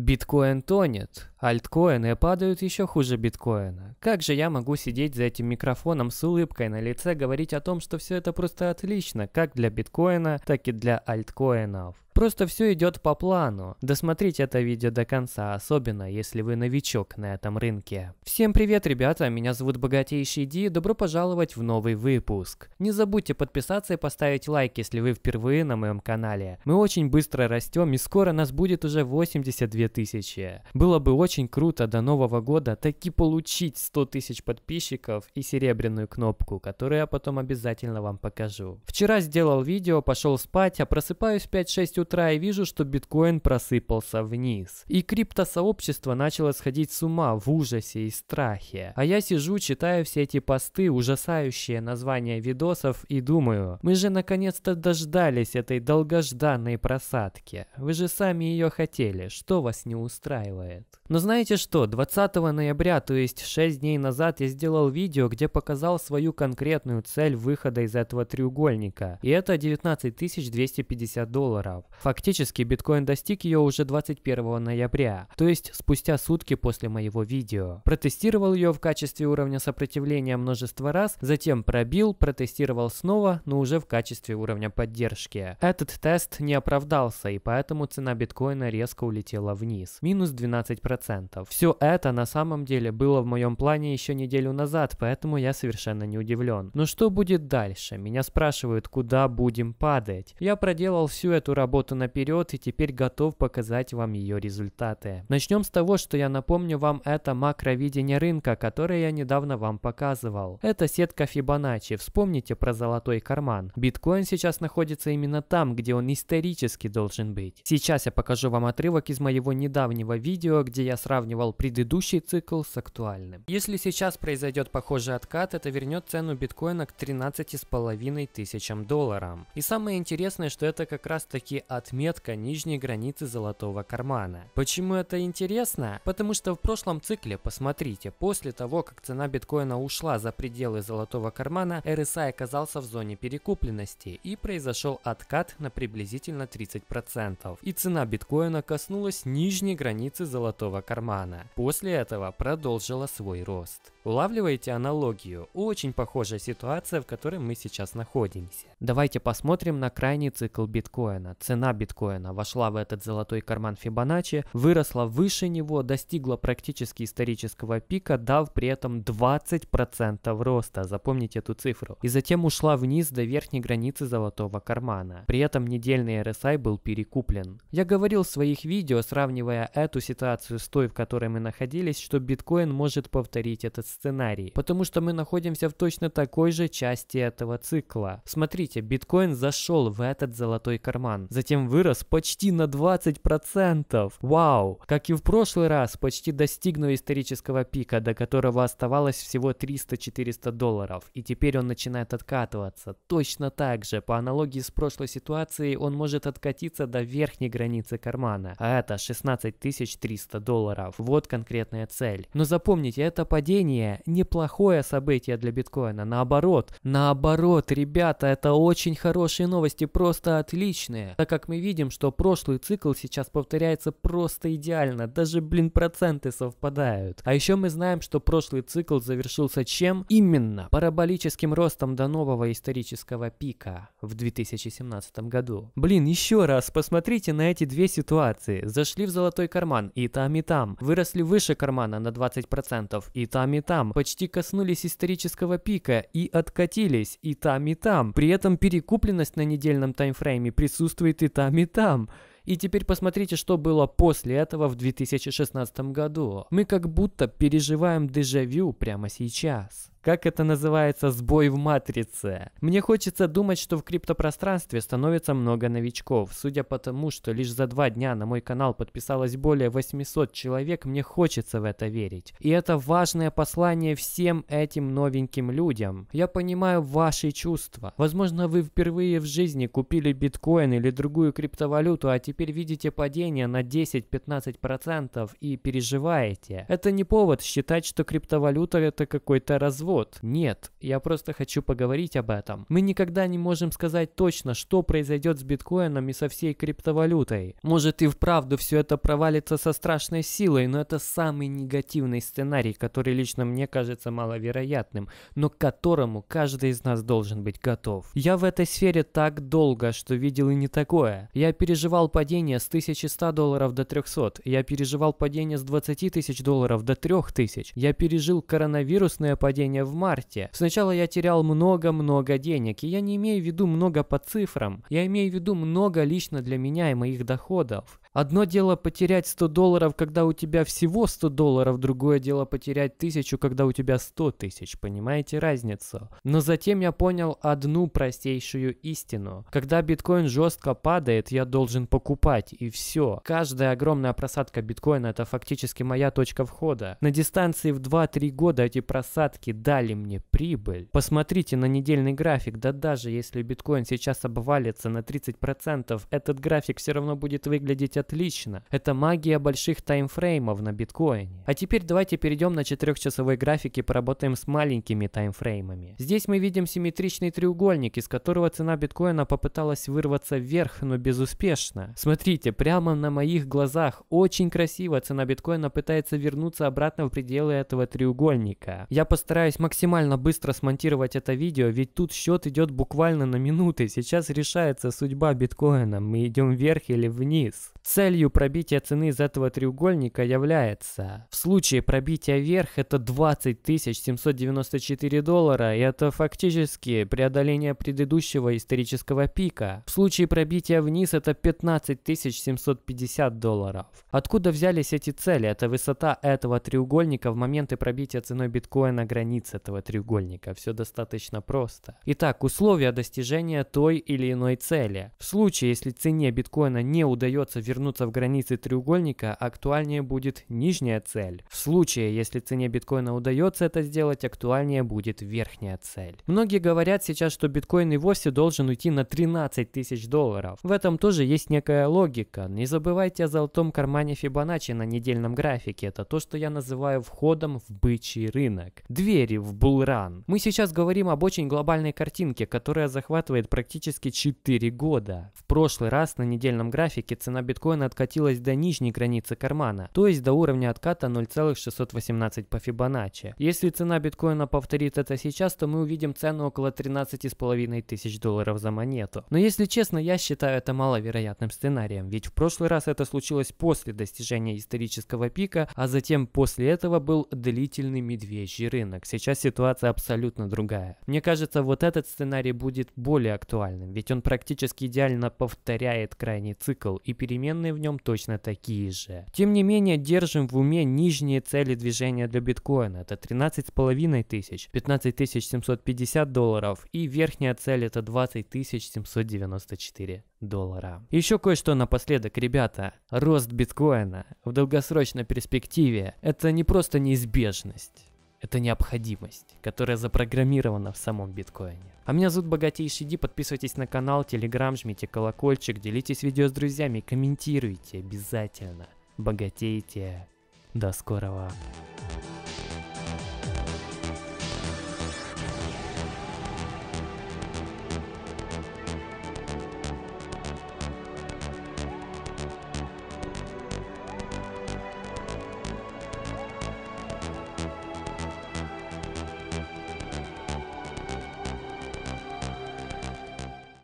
Биткоин тонет, Альткоины падают еще хуже биткоина. Как же я могу сидеть за этим микрофоном с улыбкой на лице, говорить о том, что все это просто отлично, как для биткоина, так и для альткоинов? Просто все идет по плану. Досмотрите это видео до конца, особенно если вы новичок на этом рынке. Всем привет, ребята, меня зовут Богатейший Ди, добро пожаловать в новый выпуск. Не забудьте подписаться и поставить лайк, если вы впервые на моем канале. Мы очень быстро растем и скоро нас будет уже 82 тысячи. Было бы очень очень круто до Нового года таки получить 100 тысяч подписчиков и серебряную кнопку, которую я потом обязательно вам покажу. Вчера сделал видео, пошел спать, а просыпаюсь в 5-6 утра и вижу, что биткоин просыпался вниз. И криптосообщество начало сходить с ума в ужасе и страхе. А я сижу, читаю все эти посты, ужасающие названия видосов и думаю, мы же наконец-то дождались этой долгожданной просадки. Вы же сами ее хотели, что вас не устраивает? Но знаете что, 20 ноября, то есть 6 дней назад, я сделал видео, где показал свою конкретную цель выхода из этого треугольника. И это 19 250 долларов. Фактически, биткоин достиг ее уже 21 ноября, то есть спустя сутки после моего видео. Протестировал ее в качестве уровня сопротивления множество раз, затем пробил, протестировал снова, но уже в качестве уровня поддержки. Этот тест не оправдался, и поэтому цена биткоина резко улетела вниз. Минус 12%. 100%. Все это на самом деле было в моем плане еще неделю назад, поэтому я совершенно не удивлен. Но что будет дальше? Меня спрашивают, куда будем падать. Я проделал всю эту работу наперед и теперь готов показать вам ее результаты. Начнем с того, что я напомню вам это макровидение рынка, которое я недавно вам показывал. Это сетка Fibonacci. Вспомните про золотой карман. Биткоин сейчас находится именно там, где он исторически должен быть. Сейчас я покажу вам отрывок из моего недавнего видео, где я сравнивал предыдущий цикл с актуальным. Если сейчас произойдет похожий откат, это вернет цену биткоина к 13,5 тысячам долларам. И самое интересное, что это как раз таки отметка нижней границы золотого кармана. Почему это интересно? Потому что в прошлом цикле, посмотрите, после того, как цена биткоина ушла за пределы золотого кармана, RSI оказался в зоне перекупленности и произошел откат на приблизительно 30%. И цена биткоина коснулась нижней границы золотого кармана кармана. После этого продолжила свой рост. Улавливаете аналогию? Очень похожая ситуация, в которой мы сейчас находимся. Давайте посмотрим на крайний цикл биткоина. Цена биткоина вошла в этот золотой карман Фибоначчи, выросла выше него, достигла практически исторического пика, дав при этом 20% роста. Запомните эту цифру. И затем ушла вниз до верхней границы золотого кармана. При этом недельный RSI был перекуплен. Я говорил в своих видео, сравнивая эту ситуацию с той, в которой мы находились, что биткоин может повторить этот сценарий, потому что мы находимся в точно такой же части этого цикла. Смотрите, биткоин зашел в этот золотой карман, затем вырос почти на 20%. Вау! Как и в прошлый раз, почти достигнув исторического пика, до которого оставалось всего 300-400 долларов, и теперь он начинает откатываться. Точно так же, по аналогии с прошлой ситуацией, он может откатиться до верхней границы кармана, а это 16 300 долларов. Вот конкретная цель. Но запомните, это падение падение неплохое событие для биткоина. Наоборот, наоборот, ребята, это очень хорошие новости, просто отличные. Так как мы видим, что прошлый цикл сейчас повторяется просто идеально. Даже, блин, проценты совпадают. А еще мы знаем, что прошлый цикл завершился чем? Именно параболическим ростом до нового исторического пика в 2017 году. Блин, еще раз посмотрите на эти две ситуации. Зашли в золотой карман и там, и там. Выросли выше кармана на 20% и там, и там там, почти коснулись исторического пика и откатились и там, и там. При этом перекупленность на недельном таймфрейме присутствует и там, и там. И теперь посмотрите, что было после этого в 2016 году. Мы как будто переживаем дежавю прямо сейчас. Как это называется сбой в матрице? Мне хочется думать, что в криптопространстве становится много новичков. Судя по тому, что лишь за два дня на мой канал подписалось более 800 человек, мне хочется в это верить. И это важное послание всем этим новеньким людям. Я понимаю ваши чувства. Возможно, вы впервые в жизни купили биткоин или другую криптовалюту, а теперь видите падение на 10-15% и переживаете. Это не повод считать, что криптовалюта это какой-то развод развод. Нет, я просто хочу поговорить об этом. Мы никогда не можем сказать точно, что произойдет с биткоином и со всей криптовалютой. Может и вправду все это провалится со страшной силой, но это самый негативный сценарий, который лично мне кажется маловероятным, но к которому каждый из нас должен быть готов. Я в этой сфере так долго, что видел и не такое. Я переживал падение с 1100 долларов до 300, я переживал падение с 20 тысяч долларов до 3000, я пережил коронавирусное падение вложения в марте. Сначала я терял много-много денег, и я не имею в виду много по цифрам, я имею в виду много лично для меня и моих доходов. Одно дело потерять 100 долларов, когда у тебя всего 100 долларов, другое дело потерять тысячу, когда у тебя 100 тысяч, понимаете разницу? Но затем я понял одну простейшую истину. Когда биткоин жестко падает, я должен покупать, и все. Каждая огромная просадка биткоина это фактически моя точка входа. На дистанции в 2-3 года эти просадки дали мне прибыль. Посмотрите на недельный график, да даже если биткоин сейчас обвалится на 30%, этот график все равно будет выглядеть отлично. Это магия больших таймфреймов на биткоине. А теперь давайте перейдем на 4-часовой график и поработаем с маленькими таймфреймами. Здесь мы видим симметричный треугольник, из которого цена биткоина попыталась вырваться вверх, но безуспешно. Смотрите, прямо на моих глазах очень красиво цена биткоина пытается вернуться обратно в пределы этого треугольника. Я постараюсь максимально быстро смонтировать это видео, ведь тут счет идет буквально на минуты. Сейчас решается судьба биткоина, мы идем вверх или вниз. Целью пробития цены из этого треугольника является, в случае пробития вверх это 20 794 доллара, и это фактически преодоление предыдущего исторического пика. В случае пробития вниз это 15 750 долларов. Откуда взялись эти цели? Это высота этого треугольника в моменты пробития ценой биткоина границ этого треугольника. Все достаточно просто. Итак, условия достижения той или иной цели. В случае, если цене биткоина не удается вернуть вернуться в границы треугольника, актуальнее будет нижняя цель. В случае, если цене биткоина удается это сделать, актуальнее будет верхняя цель. Многие говорят сейчас, что биткоин и вовсе должен уйти на 13 тысяч долларов. В этом тоже есть некая логика. Не забывайте о золотом кармане Фибоначчи на недельном графике. Это то, что я называю входом в бычий рынок. Двери в булран. Мы сейчас говорим об очень глобальной картинке, которая захватывает практически 4 года. В прошлый раз на недельном графике цена биткоина биткоина откатилась до нижней границы кармана, то есть до уровня отката 0,618 по Фибоначчи. Если цена биткоина повторит это сейчас, то мы увидим цену около 13,5 тысяч долларов за монету. Но если честно, я считаю это маловероятным сценарием, ведь в прошлый раз это случилось после достижения исторического пика, а затем после этого был длительный медвежий рынок. Сейчас ситуация абсолютно другая. Мне кажется, вот этот сценарий будет более актуальным, ведь он практически идеально повторяет крайний цикл и перемены переменные в нем точно такие же. Тем не менее, держим в уме нижние цели движения для биткоина. Это 13,5 тысяч, 15 750 долларов и верхняя цель это 20 794 доллара. Еще кое-что напоследок, ребята. Рост биткоина в долгосрочной перспективе это не просто неизбежность. Это необходимость, которая запрограммирована в самом биткоине. А меня зовут Богатейший Ди, подписывайтесь на канал, телеграм, жмите колокольчик, делитесь видео с друзьями, комментируйте обязательно. Богатейте. До скорого.